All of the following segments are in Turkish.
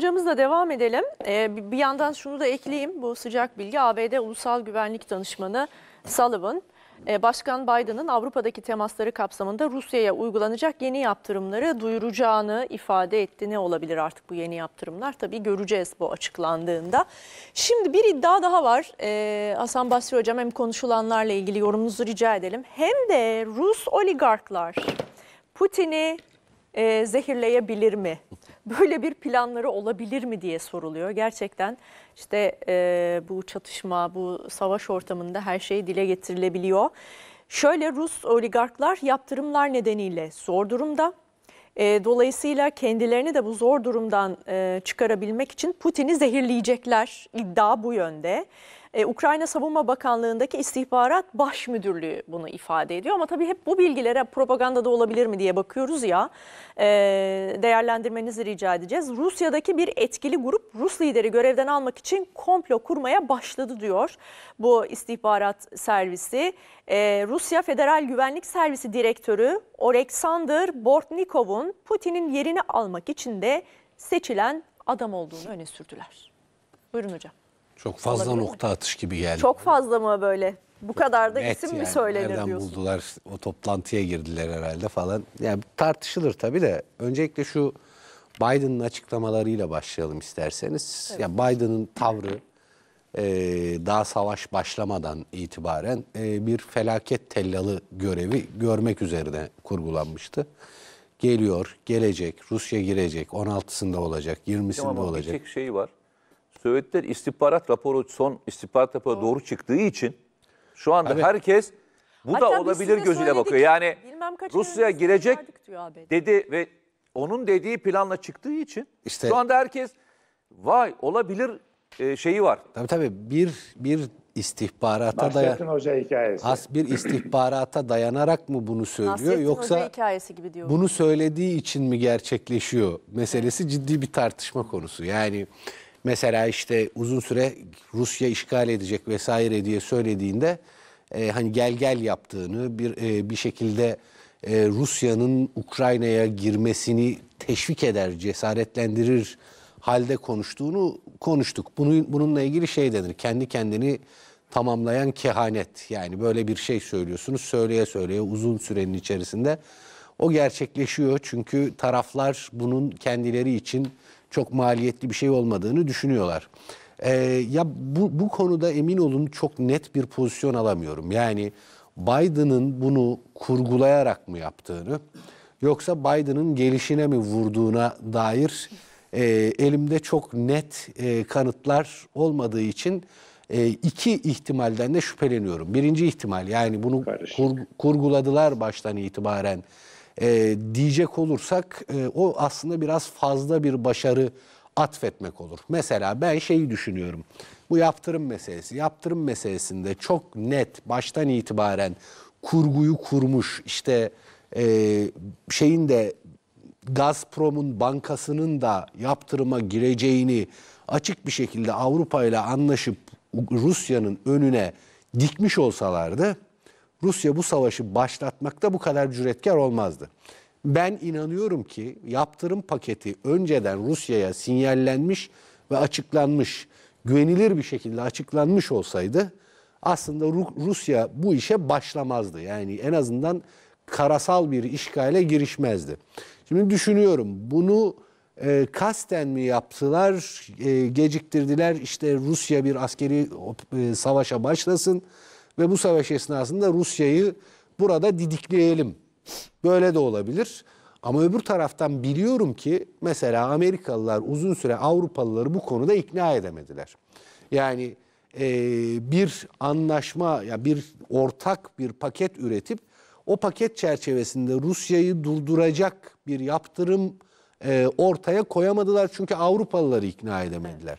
hocamızla devam edelim. Ee, bir yandan şunu da ekleyeyim. Bu sıcak bilgi ABD Ulusal Güvenlik Danışmanı Sullivan. Ee, Başkan Biden'ın Avrupa'daki temasları kapsamında Rusya'ya uygulanacak yeni yaptırımları duyuracağını ifade etti. Ne olabilir artık bu yeni yaptırımlar? Tabii göreceğiz bu açıklandığında. Şimdi bir iddia daha var. Ee, Hasan Basri Hocam hem konuşulanlarla ilgili yorumunuzu rica edelim. Hem de Rus oligarklar Putin'i e, zehirleyebilir mi? böyle bir planları olabilir mi diye soruluyor. Gerçekten işte e, bu çatışma, bu savaş ortamında her şey dile getirilebiliyor. Şöyle Rus oligarklar yaptırımlar nedeniyle zor durumda. E, dolayısıyla kendilerini de bu zor durumdan e, çıkarabilmek için Putin'i zehirleyecekler iddia bu yönde. E, Ukrayna Savunma Bakanlığı'ndaki istihbarat baş müdürlüğü bunu ifade ediyor. Ama tabii hep bu bilgilere propaganda da olabilir mi diye bakıyoruz ya. E, değerlendirmenizi rica edeceğiz. Rusya'daki bir etkili grup Rus lideri görevden almak için komplo kurmaya başladı diyor bu istihbarat servisi. E, Rusya Federal Güvenlik Servisi Direktörü Oleksandr Bortnikov'un Putin'in yerini almak için de seçilen adam olduğunu öne sürdüler. Buyurun hocam. Çok fazla olabilir. nokta atış gibi geldi. Çok fazla mı böyle? Bu kadar da isim yani. mi söylenir Nereden diyorsun? buldular? O toplantıya girdiler herhalde falan. Yani tartışılır tabii de. Öncelikle şu Biden'ın açıklamalarıyla başlayalım isterseniz. Evet. Ya Biden'ın tavrı e, daha savaş başlamadan itibaren e, bir felaket tellalı görevi görmek üzerine kurgulanmıştı. Geliyor, gelecek, Rusya girecek, 16'sında olacak, 20'sinde olacak. Ama bir tek şey var. Söğütler istihbarat raporu son istihbarat raporu doğru, doğru çıktığı için şu anda evet. herkes bu Hatta da olabilir gözüyle bakıyor. Yani Rusya girecek dedi ve onun dediği planla çıktığı için işte, şu anda herkes vay olabilir e, şeyi var. Tabii tabii bir bir istihbarata dayan As bir istihbarata dayanarak mı bunu söylüyor yoksa hikayesi gibi diyor. Bunu söylediği için mi gerçekleşiyor meselesi ciddi bir tartışma konusu. Yani mesela işte uzun süre Rusya işgal edecek vesaire diye söylediğinde e, hani gel gel yaptığını bir e, bir şekilde e, Rusya'nın Ukrayna'ya girmesini teşvik eder, cesaretlendirir halde konuştuğunu konuştuk. Bunu, bununla ilgili şey denir. Kendi kendini tamamlayan kehanet. Yani böyle bir şey söylüyorsunuz söyleye söyleye uzun sürenin içerisinde. O gerçekleşiyor çünkü taraflar bunun kendileri için çok maliyetli bir şey olmadığını düşünüyorlar. Ee, ya bu, bu konuda emin olun çok net bir pozisyon alamıyorum. Yani Biden'ın bunu kurgulayarak mı yaptığını yoksa Biden'ın gelişine mi vurduğuna dair e, elimde çok net e, kanıtlar olmadığı için e, iki ihtimalden de şüpheleniyorum. Birinci ihtimal yani bunu kur, kurguladılar baştan itibaren e, diyecek olursak e, o aslında biraz fazla bir başarı atfetmek olur. Mesela ben şeyi düşünüyorum. Bu yaptırım meselesi. Yaptırım meselesinde çok net baştan itibaren kurguyu kurmuş işte e, şeyin de Gazprom'un bankasının da yaptırıma gireceğini açık bir şekilde Avrupa ile anlaşıp Rusya'nın önüne dikmiş olsalardı Rusya bu savaşı başlatmakta bu kadar cüretkar olmazdı. Ben inanıyorum ki yaptırım paketi önceden Rusya'ya sinyallenmiş ve açıklanmış, güvenilir bir şekilde açıklanmış olsaydı aslında Rusya bu işe başlamazdı. Yani en azından karasal bir işgale girişmezdi. Şimdi düşünüyorum bunu e, kasten mi yaptılar, e, geciktirdiler işte Rusya bir askeri e, savaşa başlasın ve bu savaş esnasında Rusya'yı burada didikleyelim. Böyle de olabilir. Ama öbür taraftan biliyorum ki mesela Amerikalılar uzun süre Avrupalıları bu konuda ikna edemediler. Yani e, bir anlaşma ya bir ortak bir paket üretip o paket çerçevesinde Rusya'yı durduracak bir yaptırım e, ortaya koyamadılar çünkü Avrupalıları ikna edemediler.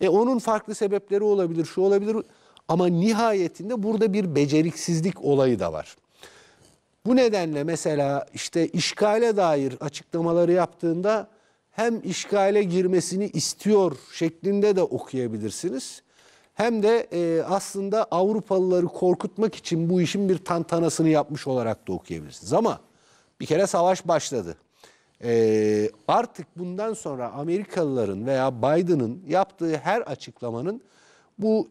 E, onun farklı sebepleri olabilir, şu olabilir. Ama nihayetinde burada bir beceriksizlik olayı da var. Bu nedenle mesela işte işgale dair açıklamaları yaptığında hem işgale girmesini istiyor şeklinde de okuyabilirsiniz. Hem de e, aslında Avrupalıları korkutmak için bu işin bir tantanasını yapmış olarak da okuyabilirsiniz. Ama bir kere savaş başladı. E, artık bundan sonra Amerikalıların veya Biden'ın yaptığı her açıklamanın bu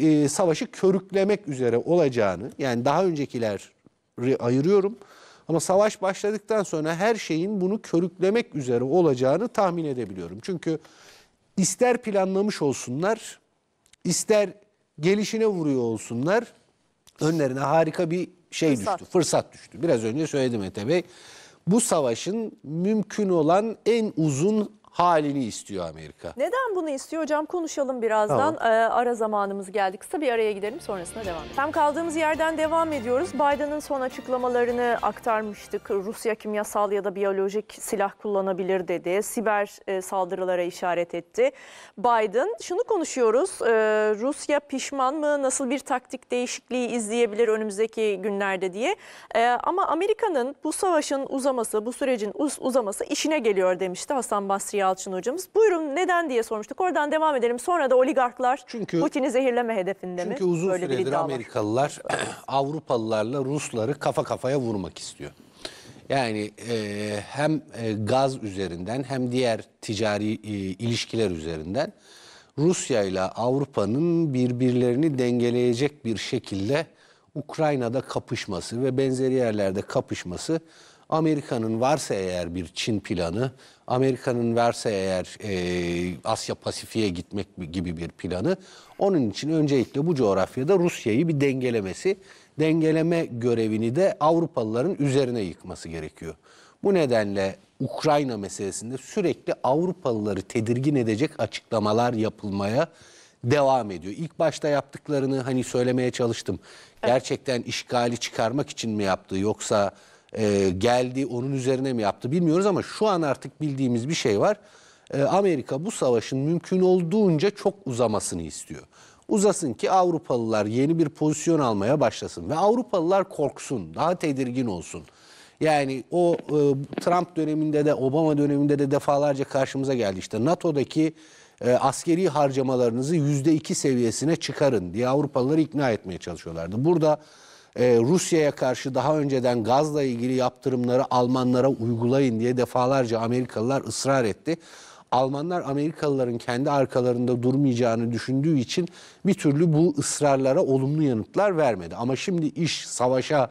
e, savaşı körüklemek üzere olacağını yani daha öncekileri ayırıyorum ama savaş başladıktan sonra her şeyin bunu körüklemek üzere olacağını tahmin edebiliyorum. Çünkü ister planlamış olsunlar, ister gelişine vuruyor olsunlar önlerine harika bir şey fırsat. düştü, fırsat düştü. Biraz önce söyledim Ete Bey. Bu savaşın mümkün olan en uzun halini istiyor Amerika. Neden bunu istiyor hocam konuşalım birazdan. Tamam. Ee, ara zamanımız geldi. Kısa bir araya gidelim sonrasında devam edelim. kaldığımız yerden devam ediyoruz. Biden'ın son açıklamalarını aktarmıştık. Rusya kimyasal ya da biyolojik silah kullanabilir dedi. Siber e, saldırılara işaret etti. Biden şunu konuşuyoruz. E, Rusya pişman mı? Nasıl bir taktik değişikliği izleyebilir önümüzdeki günlerde diye. E, ama Amerika'nın bu savaşın uzaması, bu sürecin uz uzaması işine geliyor demişti Hasan Basri Yalçın hocamız. Buyurun neden diye sormuştuk. Oradan devam edelim. Sonra da oligarklar çünkü, Putin'i zehirleme hedefinde çünkü mi? Çünkü uzun Böyle süredir Amerikalılar Avrupalılarla Rusları kafa kafaya vurmak istiyor. Yani e, hem e, gaz üzerinden hem diğer ticari e, ilişkiler üzerinden Rusya ile Avrupa'nın birbirlerini dengeleyecek bir şekilde Ukrayna'da kapışması ve benzeri yerlerde kapışması Amerika'nın varsa eğer bir Çin planı Amerika'nın verse eğer e, Asya Pasifik'e gitmek gibi bir planı onun için öncelikle bu coğrafyada Rusya'yı bir dengelemesi, dengeleme görevini de Avrupalıların üzerine yıkması gerekiyor. Bu nedenle Ukrayna meselesinde sürekli Avrupalıları tedirgin edecek açıklamalar yapılmaya devam ediyor. İlk başta yaptıklarını hani söylemeye çalıştım. Gerçekten işgali çıkarmak için mi yaptı yoksa e, geldi, onun üzerine mi yaptı bilmiyoruz ama şu an artık bildiğimiz bir şey var. E, Amerika bu savaşın mümkün olduğunca çok uzamasını istiyor. Uzasın ki Avrupalılar yeni bir pozisyon almaya başlasın ve Avrupalılar korksun, daha tedirgin olsun. Yani o e, Trump döneminde de Obama döneminde de defalarca karşımıza geldi. işte. NATO'daki e, askeri harcamalarınızı %2 seviyesine çıkarın diye Avrupalıları ikna etmeye çalışıyorlardı. Burada ee, Rusya'ya karşı daha önceden gazla ilgili yaptırımları Almanlara uygulayın diye defalarca Amerikalılar ısrar etti. Almanlar Amerikalıların kendi arkalarında durmayacağını düşündüğü için bir türlü bu ısrarlara olumlu yanıtlar vermedi. Ama şimdi iş savaşa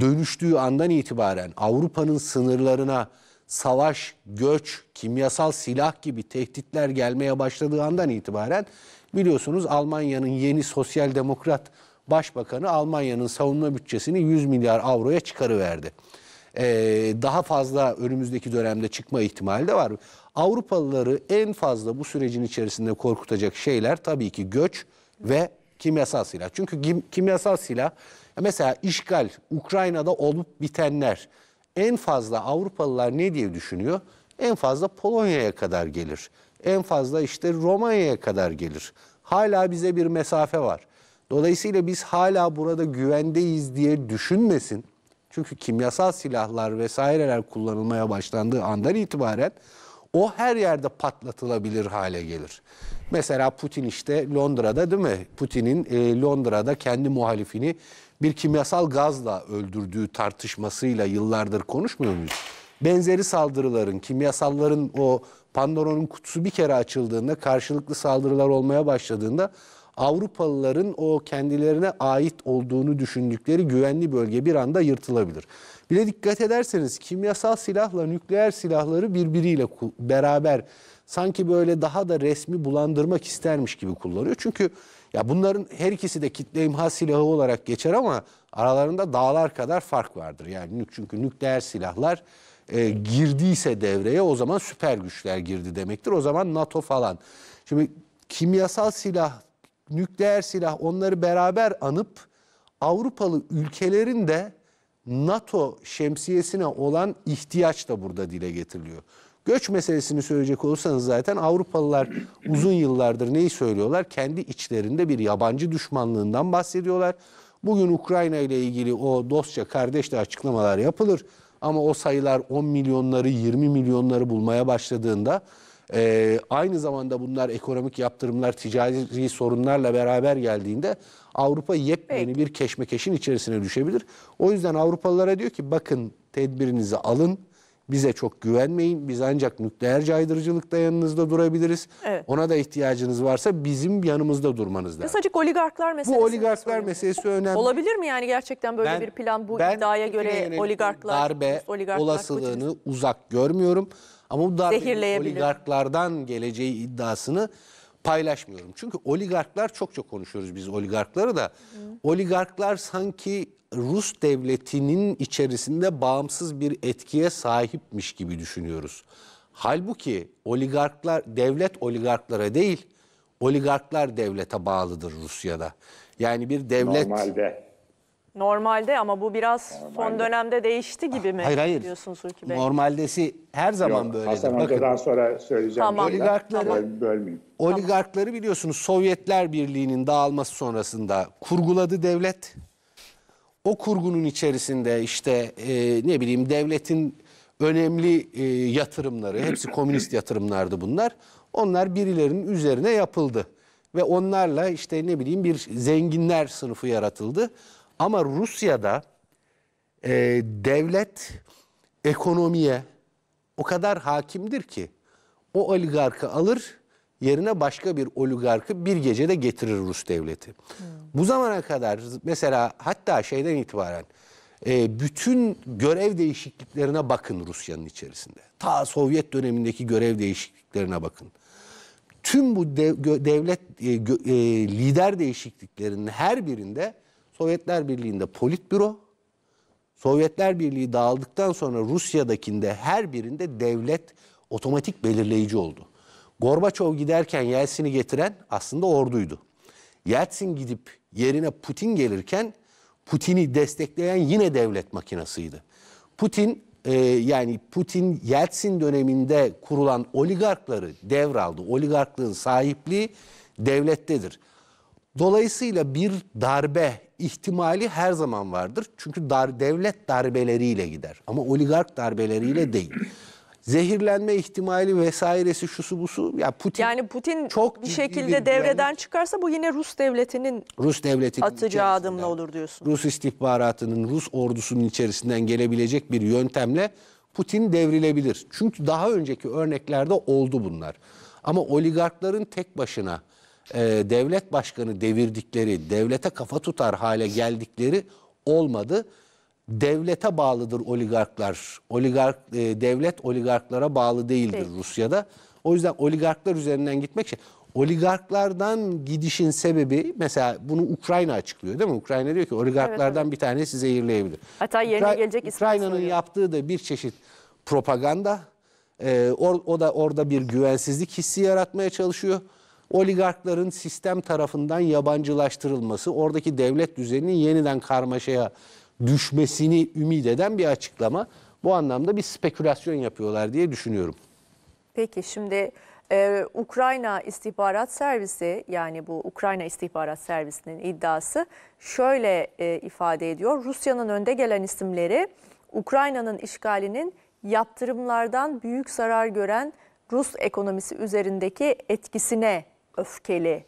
dönüştüğü andan itibaren Avrupa'nın sınırlarına savaş, göç, kimyasal silah gibi tehditler gelmeye başladığı andan itibaren biliyorsunuz Almanya'nın yeni sosyal demokrat Başbakanı Almanya'nın savunma bütçesini 100 milyar avroya çıkarıverdi. Ee, daha fazla önümüzdeki dönemde çıkma ihtimali de var. Avrupalıları en fazla bu sürecin içerisinde korkutacak şeyler tabii ki göç ve kimyasal silah. Çünkü kim, kimyasal silah mesela işgal Ukrayna'da olup bitenler en fazla Avrupalılar ne diye düşünüyor? En fazla Polonya'ya kadar gelir. En fazla işte Romanya'ya kadar gelir. Hala bize bir mesafe var. Dolayısıyla biz hala burada güvendeyiz diye düşünmesin. Çünkü kimyasal silahlar vesaireler kullanılmaya başlandığı andan itibaren o her yerde patlatılabilir hale gelir. Mesela Putin işte Londra'da değil mi? Putin'in e, Londra'da kendi muhalifini bir kimyasal gazla öldürdüğü tartışmasıyla yıllardır konuşmuyor muyuz? Benzeri saldırıların, kimyasalların o Pandora'nın kutusu bir kere açıldığında, karşılıklı saldırılar olmaya başladığında Avrupalıların o kendilerine ait olduğunu düşündükleri güvenli bölge bir anda yırtılabilir. Bir de dikkat ederseniz kimyasal silahla nükleer silahları birbiriyle beraber sanki böyle daha da resmi bulandırmak istermiş gibi kullanıyor. Çünkü ya bunların her ikisi de kitle imha silahı olarak geçer ama aralarında dağlar kadar fark vardır. Yani çünkü nükleer silahlar e, girdiyse devreye o zaman süper güçler girdi demektir. O zaman NATO falan. Şimdi kimyasal silah nükleer silah onları beraber anıp Avrupalı ülkelerin de NATO şemsiyesine olan ihtiyaç da burada dile getiriliyor. Göç meselesini söyleyecek olursanız zaten Avrupalılar uzun yıllardır neyi söylüyorlar? Kendi içlerinde bir yabancı düşmanlığından bahsediyorlar. Bugün Ukrayna ile ilgili o dostça kardeşle açıklamalar yapılır. Ama o sayılar 10 milyonları 20 milyonları bulmaya başladığında e, aynı zamanda bunlar ekonomik yaptırımlar, ticari sorunlarla beraber geldiğinde Avrupa yepyeni Peki. bir keşmekeşin içerisine düşebilir. O yüzden Avrupalılara diyor ki bakın tedbirinizi alın, bize çok güvenmeyin. Biz ancak nükleer caydırıcılıkta yanınızda durabiliriz. Evet. Ona da ihtiyacınız varsa bizim yanımızda durmanız lazım. Kısacık oligarklar meselesi. Bu oligarklar meselesi önemli. Olabilir mi yani gerçekten böyle ben, bir plan bu ben iddiaya göre oligarklar darbe oligarklar, olasılığını Putin. uzak görmüyorum. Ama bu darbe oligarklardan geleceği iddiasını paylaşmıyorum. Çünkü oligarklar çok çok konuşuyoruz biz oligarkları da. Oligarklar sanki Rus devletinin içerisinde bağımsız bir etkiye sahipmiş gibi düşünüyoruz. Halbuki oligarklar devlet oligarklara değil, oligarklar devlete bağlıdır Rusya'da. Yani bir devlet Normalde Normalde ama bu biraz son dönemde değişti gibi mi Hayır hayır. diyorsunuz Hulki Bey? Normaldesi her zaman Yok, böyledir. Hasan Hoca'dan sonra söyleyeceğim. Tamam. Oligarkları- Böl- oligarkları biliyorsunuz Sovyetler Birliği'nin dağılması sonrasında kurguladı devlet. O kurgunun içerisinde işte e, ne bileyim devletin önemli e, yatırımları, hepsi komünist yatırımlardı bunlar. Onlar birilerinin üzerine yapıldı ve onlarla işte ne bileyim bir zenginler sınıfı yaratıldı. Ama Rusya'da e, devlet ekonomiye o kadar hakimdir ki o oligarkı alır yerine başka bir oligarkı bir gecede getirir Rus devleti. Hmm. Bu zamana kadar mesela hatta şeyden itibaren e, bütün görev değişikliklerine bakın Rusya'nın içerisinde. Ta Sovyet dönemindeki görev değişikliklerine bakın. Tüm bu dev, devlet e, e, lider değişikliklerinin her birinde Sovyetler Birliği'nde politbüro, Sovyetler Birliği dağıldıktan sonra Rusya'dakinde her birinde devlet otomatik belirleyici oldu. Gorbaçov giderken Yeltsin'i getiren aslında orduydu. Yeltsin gidip yerine Putin gelirken Putin'i destekleyen yine devlet makinasıydı. Putin e, yani Putin Yeltsin döneminde kurulan oligarkları devraldı. Oligarklığın sahipliği devlettedir. Dolayısıyla bir darbe ihtimali her zaman vardır. Çünkü dar, devlet darbeleriyle gider ama oligark darbeleriyle değil. Zehirlenme ihtimali vesairesi şusu busu ya Putin yani Putin çok bir şekilde bir devreden yani, çıkarsa bu yine Rus devletinin Rus devletinin atacağı adımla olur diyorsun. Rus istihbaratının Rus ordusunun içerisinden gelebilecek bir yöntemle Putin devrilebilir. Çünkü daha önceki örneklerde oldu bunlar. Ama oligarkların tek başına e, devlet başkanı devirdikleri, devlete kafa tutar hale geldikleri olmadı. Devlete bağlıdır oligarklar. Oligark e, devlet oligarklara bağlı değildir Değil. Rusya'da. O yüzden oligarklar üzerinden gitmek şey. Oligarklardan gidişin sebebi mesela bunu Ukrayna açıklıyor değil mi? Ukrayna diyor ki oligarklardan evet, evet. bir tanesi zehirleyebilir. Hatta yerine Ukra gelecek Ukrayna'nın yaptığı da bir çeşit propaganda. Ee, or, o da orada bir güvensizlik hissi yaratmaya çalışıyor oligarkların sistem tarafından yabancılaştırılması, oradaki devlet düzeninin yeniden karmaşaya düşmesini ümit eden bir açıklama. Bu anlamda bir spekülasyon yapıyorlar diye düşünüyorum. Peki şimdi ee, Ukrayna İstihbarat Servisi yani bu Ukrayna İstihbarat Servisi'nin iddiası şöyle e, ifade ediyor. Rusya'nın önde gelen isimleri Ukrayna'nın işgalinin yaptırımlardan büyük zarar gören Rus ekonomisi üzerindeki etkisine öfkeli.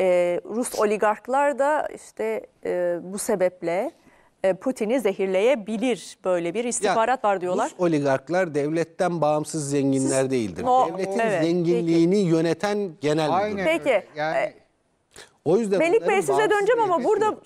E, Rus oligarklar da işte e, bu sebeple e, Putin'i zehirleyebilir böyle bir istihbarat Ya, var diyorlar. Rus oligarklar devletten bağımsız zenginler değildir. No, Devletin evet, zenginliğini yöneten genel müdür. Peki, Yani O yüzden Melik Bey size döneceğim ama şey burada yoktur.